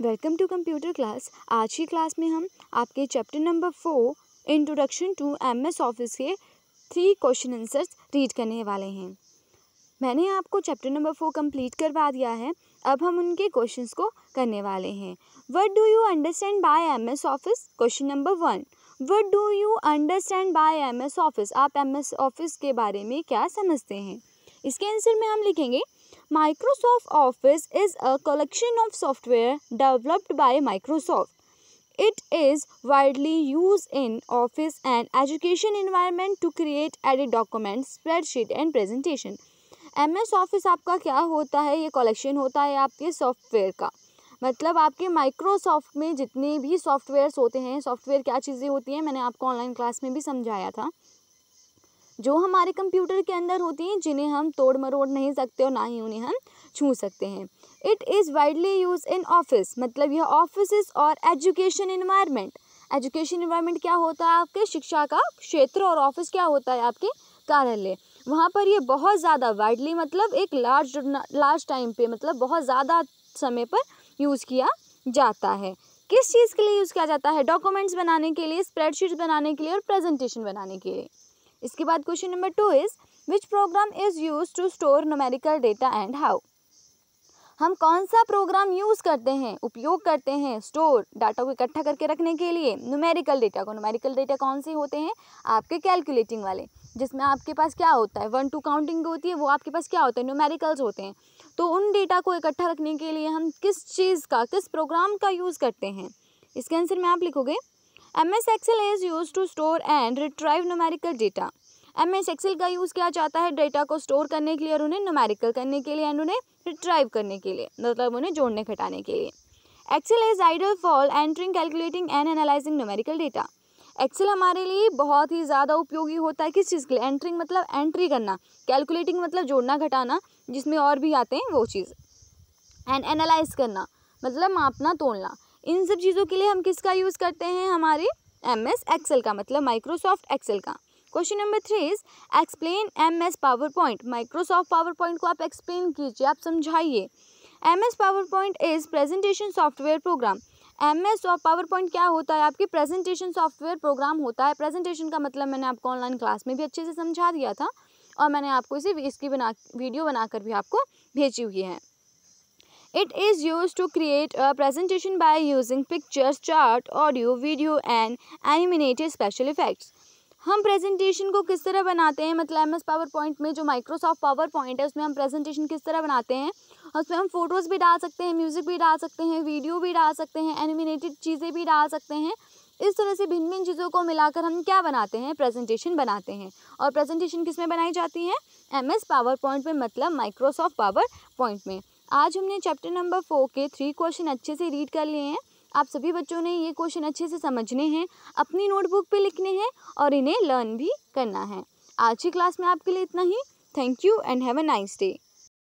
Welcome to computer class आज की class में हम आपके chapter number four introduction to MS Office के थ्री क्वेश्चन आंसर्स रीड करने वाले हैं मैंने आपको चैप्टर नंबर फोर कंप्लीट करवा दिया है अब हम उनके क्वेश्चंस को करने वाले हैं what do you understand by MS Office question number one what do you understand by S Office आप एस ऑफिस के बारे में क्या समझते हैं इसके आंसर में हम लिखेंगे Microsoft Office is a collection of software developed by Microsoft. It is widely used in office and education environment to create edit documents, spreadsheet and presentation. MS Office आपका क्या होता है ये collection होता है आपके software का मतलब आपके माइक्रोसॉफ्ट में जितने भी सॉफ्टवेयर्स होते हैं सॉफ्टवेयर क्या चीज़ें होती हैं मैंने आपको ऑनलाइन क्लास में भी समझाया था जो हमारे कंप्यूटर के अंदर होती हैं जिन्हें हम तोड़ मरोड़ नहीं सकते और ना ही उन्हें हम छू सकते हैं it is widely use in office मतलब यह ऑफिस और एजुकेशन इन्वायरमेंट एजुकेशन इन्वायरमेंट क्या होता है आपके शिक्षा का क्षेत्र और ऑफिस क्या होता है आपके कार्यालय वहाँ पर ये बहुत ज़्यादा वाइडली मतलब एक लार्ज लार्ज टाइम पे मतलब बहुत ज़्यादा समय पर यूज़ किया जाता है किस चीज़ के लिए यूज़ किया जाता है डॉक्यूमेंट्स बनाने के लिए स्प्रेडशीट्स बनाने के लिए और प्रेजेंटेशन बनाने के लिए इसके बाद question number two is which program is use to store numerical data and how हम कौन सा प्रोग्राम यूज़ करते हैं उपयोग करते हैं स्टोर डाटा को इकट्ठा करके रखने के लिए न्यूमेरिकल डेटा को न्यूमेरिकल डेटा कौन से होते हैं आपके कैलकुलेटिंग वाले जिसमें आपके पास क्या होता है वन टू काउंटिंग होती है वो आपके पास क्या होता है न्यूमेरिकल्स होते हैं तो उन डेटा को इकट्ठा रखने के लिए हम किस चीज़ का किस प्रोग्राम का यूज़ करते हैं इसके आंसर में आप लिखोगे MS Excel is use to store and retrieve numerical data M S Excel का यूज़ किया जाता है डेटा को स्टोर करने के लिए और उन्हें नोमेरिकल करने के लिए एंड उन्हें रिट्राइव करने के लिए मतलब उन्हें जोड़ने घटाने के लिए Excel is ideal for entering calculating and analysing numerical data Excel हमारे लिए बहुत ही ज़्यादा उपयोगी होता है किस चीज़ के लिए एंट्रिंग मतलब एंट्री करना कैलकुलेटिंग मतलब जोड़ना घटाना जिसमें और भी आते हैं वो चीज़ एंड एनालाइज करना मतलब मापना तोड़ना इन सब चीज़ों के लिए हम किसका यूज़ करते हैं हमारे एम एस एक्सेल का मतलब माइक्रोसॉफ्ट एक्सेल का question number three is explain M S PowerPoint Microsoft PowerPoint को आप एक्सप्लेन कीजिए आप समझाइए M S PowerPoint is presentation software program M S और पावर पॉइंट क्या होता है आपकी प्रेजेंटेशन सॉफ्टवेयर प्रोग्राम होता है प्रेजेंटेशन का मतलब मैंने आपको ऑनलाइन क्लास में भी अच्छे से समझा दिया था और मैंने आपको इसे इसकी बना वीडियो बनाकर भी आपको भेजी हुई है It is used to create a presentation by using pictures, chart, audio, video and animated special effects. हम प्रेजेंटेशन को किस तरह बनाते हैं मतलब एम एस पावर पॉइंट में जो माइक्रोसॉफ्ट पावर पॉइंट है उसमें हम प्रेजेंटेशन किस तरह बनाते हैं उसमें हम फोटोज़ भी डाल सकते हैं म्यूज़िक भी डाल सकते हैं वीडियो भी डाल सकते हैं एनिमिनेटेड चीज़ें भी डाल सकते हैं इस तरह से भिन्न भिन्न चीज़ों को मिलाकर हम क्या बनाते हैं प्रेजेंटेशन बनाते हैं और प्रेजेंटेशन किस में बनाई जाती है एम एस पावर पॉइंट में मतलब माइक्रोसॉफ्ट पावर पॉइंट में आज हमने चैप्टर नंबर फोर के थ्री क्वेश्चन अच्छे से रीड कर लिए हैं आप सभी बच्चों ने ये क्वेश्चन अच्छे से समझने हैं अपनी नोटबुक पे लिखने हैं और इन्हें लर्न भी करना है आज की क्लास में आपके लिए इतना ही thank you and have a nice day